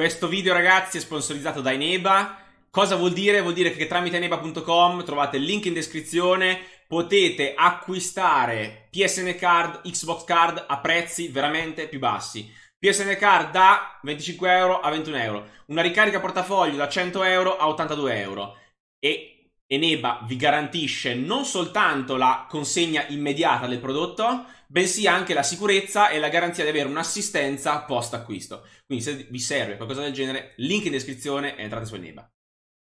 Questo video, ragazzi, è sponsorizzato da Eneba. Cosa vuol dire? Vuol dire che tramite eneba.com trovate il link in descrizione, potete acquistare PSN card, Xbox card a prezzi veramente più bassi. PSN card da 25 euro a 21 euro, una ricarica portafoglio da 100 euro a 82 euro e Eneba vi garantisce non soltanto la consegna immediata del prodotto, bensì anche la sicurezza e la garanzia di avere un'assistenza post acquisto. Quindi se vi serve qualcosa del genere, link in descrizione e entrate su Eneba.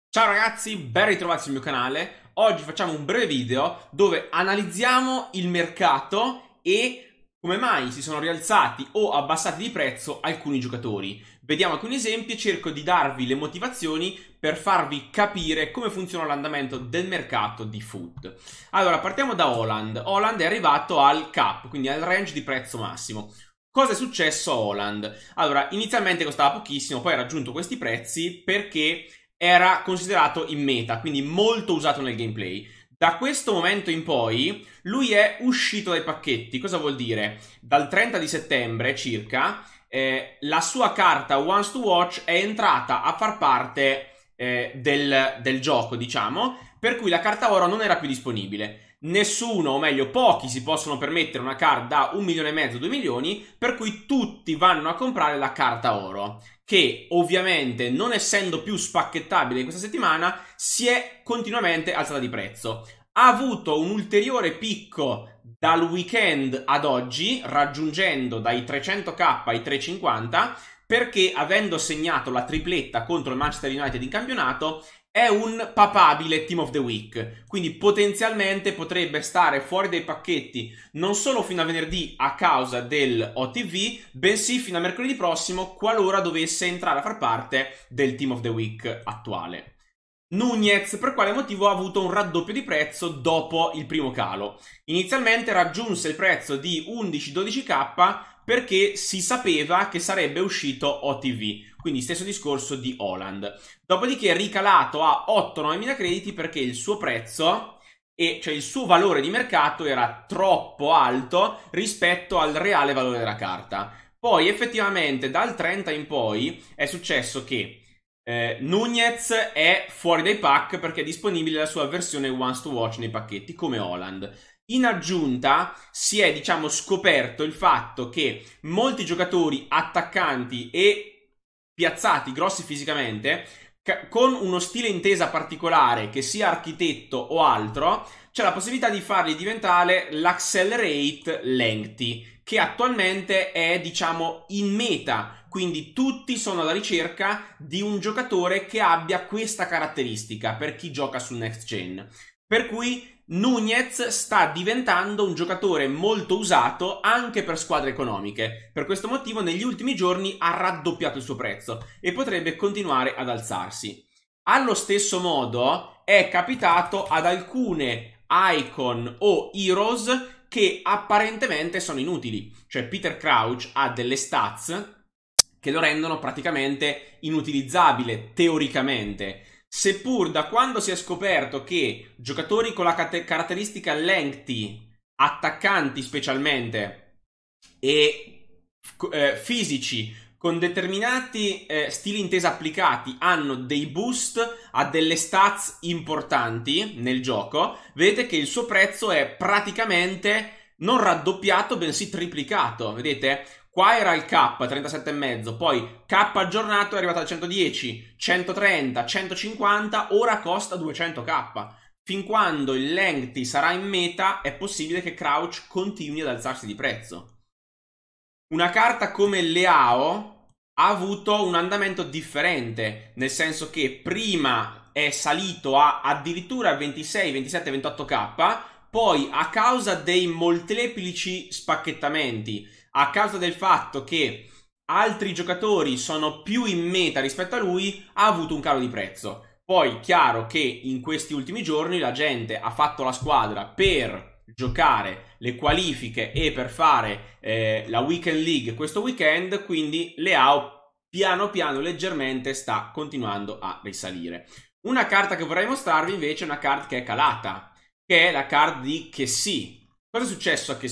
Ciao ragazzi, ben ritrovati sul mio canale. Oggi facciamo un breve video dove analizziamo il mercato e come mai si sono rialzati o abbassati di prezzo alcuni giocatori. Vediamo alcuni esempi e cerco di darvi le motivazioni per farvi capire come funziona l'andamento del mercato di food. Allora, partiamo da Holland. Holland è arrivato al cap, quindi al range di prezzo massimo. Cosa è successo a Holland? Allora, inizialmente costava pochissimo, poi ha raggiunto questi prezzi perché era considerato in meta, quindi molto usato nel gameplay. Da questo momento in poi lui è uscito dai pacchetti. Cosa vuol dire? Dal 30 di settembre circa eh, la sua carta Once to Watch è entrata a far parte eh, del, del gioco, diciamo, per cui la carta oro non era più disponibile nessuno, o meglio pochi, si possono permettere una card da un milione e mezzo, due milioni, per cui tutti vanno a comprare la carta oro, che ovviamente non essendo più spacchettabile in questa settimana, si è continuamente alzata di prezzo. Ha avuto un ulteriore picco dal weekend ad oggi, raggiungendo dai 300k ai 350, perché avendo segnato la tripletta contro il Manchester United in campionato è un papabile Team of the Week, quindi potenzialmente potrebbe stare fuori dai pacchetti non solo fino a venerdì a causa del OTV, bensì fino a mercoledì prossimo qualora dovesse entrare a far parte del Team of the Week attuale. Nunez per quale motivo ha avuto un raddoppio di prezzo dopo il primo calo? Inizialmente raggiunse il prezzo di 11-12k, perché si sapeva che sarebbe uscito OTV, quindi stesso discorso di Holland. Dopodiché è ricalato a 8-9.000 crediti perché il suo prezzo e cioè il suo valore di mercato era troppo alto rispetto al reale valore della carta. Poi effettivamente dal 30 in poi è successo che eh, Nunez è fuori dai pack perché è disponibile la sua versione Once to Watch nei pacchetti come Holland. In aggiunta si è diciamo scoperto il fatto che molti giocatori attaccanti e piazzati grossi fisicamente con uno stile intesa particolare che sia architetto o altro c'è la possibilità di farli diventare l'accelerate lengthy che attualmente è diciamo in meta quindi tutti sono alla ricerca di un giocatore che abbia questa caratteristica per chi gioca su next gen per cui Nunez sta diventando un giocatore molto usato anche per squadre economiche. Per questo motivo negli ultimi giorni ha raddoppiato il suo prezzo e potrebbe continuare ad alzarsi. Allo stesso modo è capitato ad alcune icon o heroes che apparentemente sono inutili. Cioè Peter Crouch ha delle stats che lo rendono praticamente inutilizzabile teoricamente Seppur da quando si è scoperto che giocatori con la cat- caratteristica lengthy, attaccanti specialmente, e eh, fisici con determinati eh, stili intesa applicati hanno dei boost a delle stats importanti nel gioco, vedete che il suo prezzo è praticamente non raddoppiato, bensì triplicato. Vedete? Qua era il K, 37,5, poi K aggiornato è arrivato al 110, 130, 150, ora costa 200K. Fin quando il lengthy sarà in meta, è possibile che Crouch continui ad alzarsi di prezzo. Una carta come Leao ha avuto un andamento differente, nel senso che prima è salito a addirittura 26, 27, 28k, poi a causa dei molteplici spacchettamenti a causa del fatto che altri giocatori sono più in meta rispetto a lui, ha avuto un calo di prezzo. Poi, chiaro che in questi ultimi giorni la gente ha fatto la squadra per giocare le qualifiche e per fare eh, la Weekend League questo weekend, quindi Leao piano piano leggermente sta continuando a risalire. Una carta che vorrei mostrarvi invece è una carta che è calata, che è la card di Che sì. Cosa è successo a Che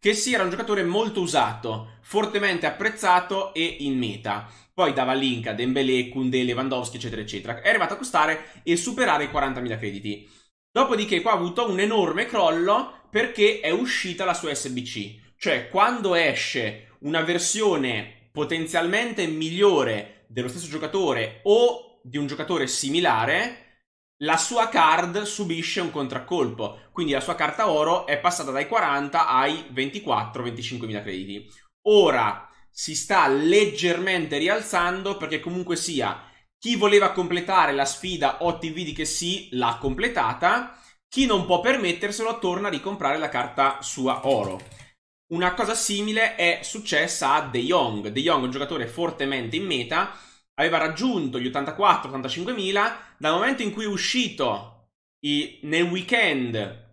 che sì, era un giocatore molto usato, fortemente apprezzato e in meta. Poi dava link a Dembélé, Kunde, Lewandowski, eccetera, eccetera. È arrivato a costare e superare i 40.000 crediti. Dopodiché qua ha avuto un enorme crollo perché è uscita la sua SBC. Cioè, quando esce una versione potenzialmente migliore dello stesso giocatore o di un giocatore similare, la sua card subisce un contraccolpo, quindi la sua carta oro è passata dai 40 ai 24-25 mila crediti. Ora si sta leggermente rialzando perché comunque sia chi voleva completare la sfida OTV di che sì l'ha completata, chi non può permetterselo torna a ricomprare la carta sua oro. Una cosa simile è successa a De Jong. De Jong è un giocatore fortemente in meta aveva raggiunto gli 84 85000 dal momento in cui è uscito i, nel weekend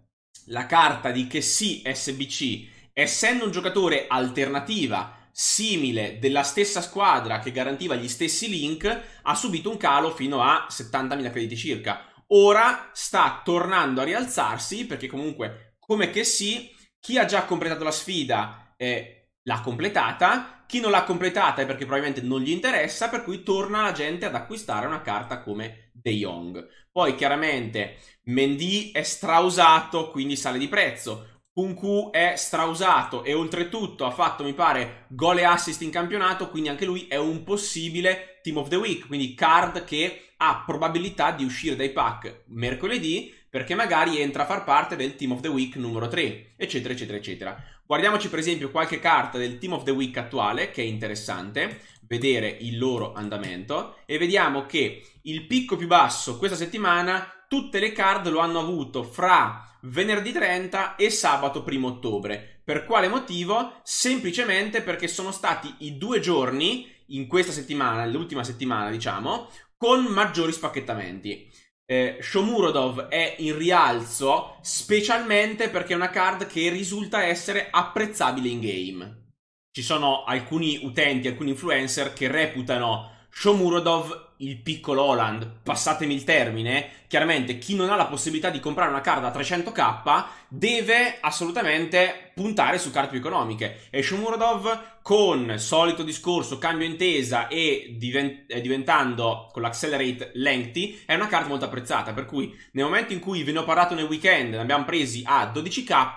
la carta di che sì SBC, essendo un giocatore alternativa simile della stessa squadra che garantiva gli stessi link, ha subito un calo fino a 70.000 crediti circa. Ora sta tornando a rialzarsi perché comunque, come che sì, chi ha già completato la sfida eh, l'ha completata, chi non l'ha completata è perché probabilmente non gli interessa, per cui torna la gente ad acquistare una carta come De Jong. Poi chiaramente Mendy è strausato, quindi sale di prezzo. Kunku è strausato e oltretutto ha fatto, mi pare, gol e assist in campionato, quindi anche lui è un possibile Team of the Week, quindi card che ha probabilità di uscire dai pack mercoledì perché magari entra a far parte del Team of the Week numero 3, eccetera, eccetera, eccetera. Guardiamoci per esempio qualche carta del Team of the Week attuale, che è interessante vedere il loro andamento, e vediamo che il picco più basso questa settimana, tutte le card lo hanno avuto fra venerdì 30 e sabato 1 ottobre. Per quale motivo? Semplicemente perché sono stati i due giorni in questa settimana, l'ultima settimana diciamo, con maggiori spacchettamenti eh, Shomurodov è in rialzo specialmente perché è una card che risulta essere apprezzabile in game. Ci sono alcuni utenti, alcuni influencer che reputano Shomurodov il piccolo Holland, passatemi il termine, chiaramente chi non ha la possibilità di comprare una card a 300k deve assolutamente puntare su carte più economiche. E Shomurodov con solito discorso, cambio intesa e divent- diventando con l'accelerate lengthy è una carta molto apprezzata, per cui nel momento in cui ve ne ho parlato nel weekend, ne abbiamo presi a 12k,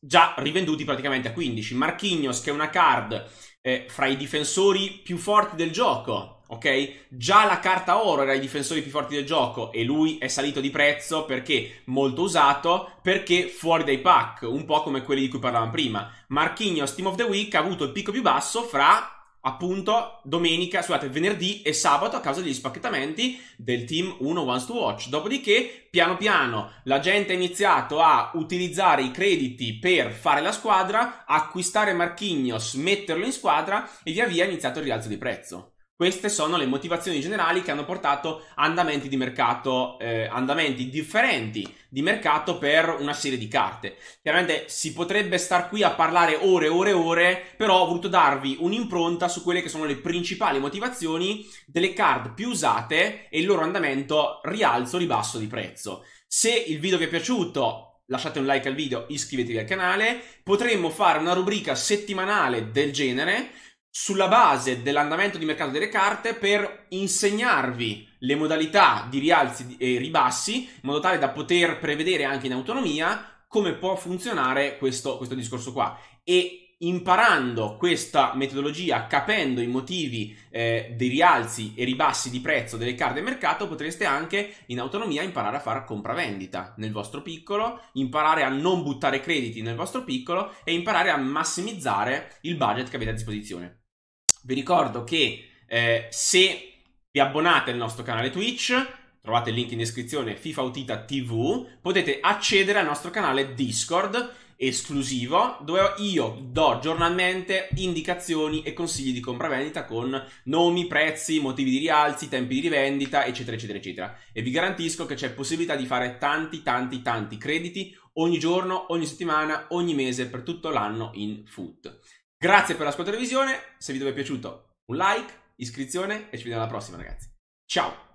già rivenduti praticamente a 15. Marchignos che è una card eh, fra i difensori più forti del gioco ok? Già la carta oro era i difensori più forti del gioco e lui è salito di prezzo perché molto usato, perché fuori dai pack, un po' come quelli di cui parlavamo prima. Marchignos Team of the Week ha avuto il picco più basso fra appunto domenica, scusate, venerdì e sabato a causa degli spacchettamenti del team 1 Wants to Watch. Dopodiché, piano piano, la gente ha iniziato a utilizzare i crediti per fare la squadra, acquistare Marchignos, metterlo in squadra e via via ha iniziato il rialzo di prezzo. Queste sono le motivazioni generali che hanno portato andamenti di mercato, eh, andamenti differenti di mercato per una serie di carte. Chiaramente si potrebbe star qui a parlare ore e ore e ore, però ho voluto darvi un'impronta su quelle che sono le principali motivazioni delle card più usate e il loro andamento rialzo, ribasso di prezzo. Se il video vi è piaciuto, lasciate un like al video, iscrivetevi al canale, potremmo fare una rubrica settimanale del genere sulla base dell'andamento di mercato delle carte per insegnarvi le modalità di rialzi e ribassi in modo tale da poter prevedere anche in autonomia come può funzionare questo, questo discorso qua e imparando questa metodologia, capendo i motivi eh, dei rialzi e ribassi di prezzo delle carte mercato, potreste anche in autonomia imparare a fare compravendita nel vostro piccolo, imparare a non buttare crediti nel vostro piccolo e imparare a massimizzare il budget che avete a disposizione. Vi ricordo che eh, se vi abbonate al nostro canale Twitch trovate il link in descrizione, FIFA Utita TV, potete accedere al nostro canale Discord esclusivo dove io do giornalmente indicazioni e consigli di compravendita con nomi, prezzi, motivi di rialzi, tempi di rivendita, eccetera, eccetera, eccetera. E vi garantisco che c'è possibilità di fare tanti, tanti, tanti crediti ogni giorno, ogni settimana, ogni mese, per tutto l'anno in foot. Grazie per l'ascolto e la visione, se vi è piaciuto un like, iscrizione e ci vediamo alla prossima ragazzi. Ciao!